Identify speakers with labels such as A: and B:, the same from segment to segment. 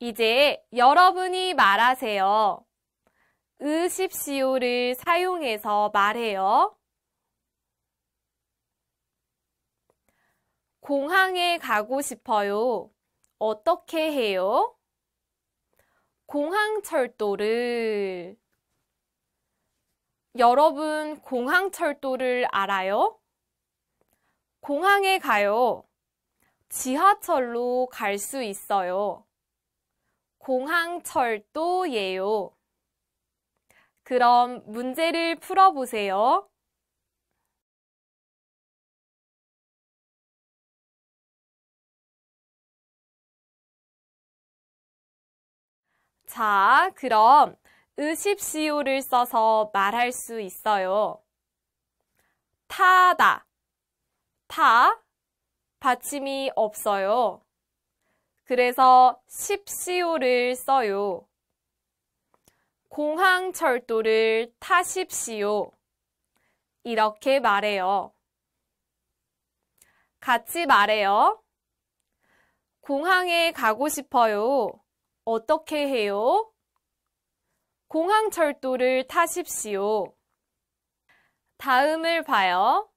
A: 이제 여러분이 말하세요. 으십시오를 사용해서 말해요. 공항에 가고 싶어요. 어떻게 해요? 공항철도를 여러분 공항철도를 알아요? 공항에 가요. 지하철로 갈 수 있어요. 공항철도예요. 그럼 문제를
B: 풀어보세요.
A: 자, 그럼 으십시오를 써서 말할 수 있어요. 타다. 타. 받침이 없어요. 그래서 십시오를 써요. 공항철도를 타십시오. 이렇게 말해요. 같이 말해요. 공항에 가고 싶어요. 어떻게 해요? 공항철도를 타십시오. 다음을 봐요.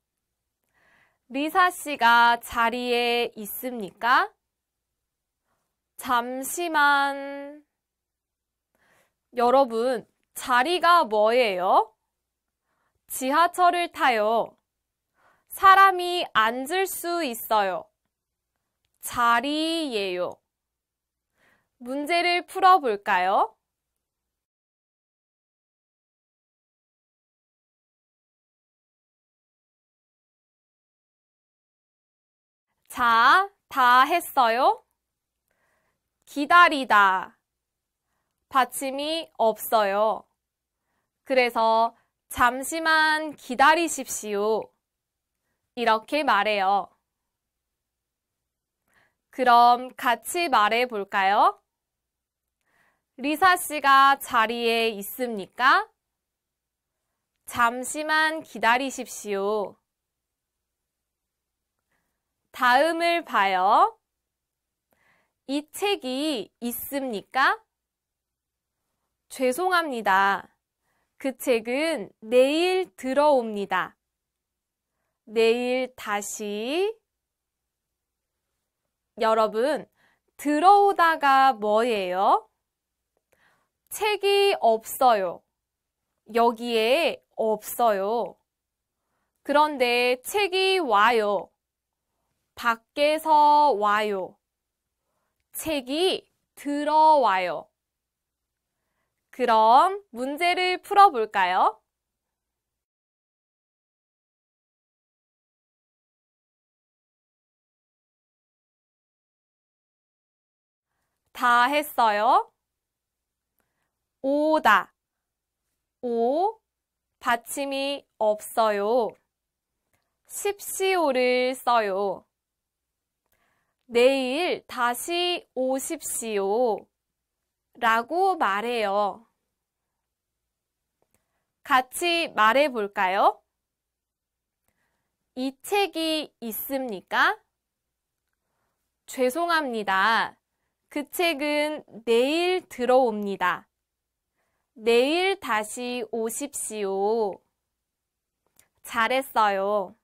A: 리사 씨가 자리에 있습니까? 잠시만. 여러분, 자리가 뭐예요? 지하철을 타요. 사람이 앉을 수 있어요. 자리예요. 문제를
B: 풀어볼까요?
A: 자, 다 했어요? 기다리다 받침이 없어요. 그래서 잠시만 기다리십시오. 이렇게 말해요. 그럼 같이 말해 볼까요? 리사 씨가 자리에 있습니까? 잠시만 기다리십시오. 다음을 봐요. 이 책이 있습니까? 죄송합니다. 그 책은 내일 들어옵니다. 내일 다시 여러분, 들어오다가 뭐예요? 책이 없어요. 여기에 없어요. 그런데 책이 와요. 밖에서 와요. 책이 들어와요. 그럼 문제를 풀어볼까요?
B: 다 했어요.
A: 오다. 오, 받침이 없어요. 십시오를 써요. 내일 다시 오십시오. 라고 말해요. 같이 말해 볼까요? 이 책이 있습니까? 죄송합니다. 그 책은 내일 들어옵니다. 내일 다시 오십시오. 잘했어요.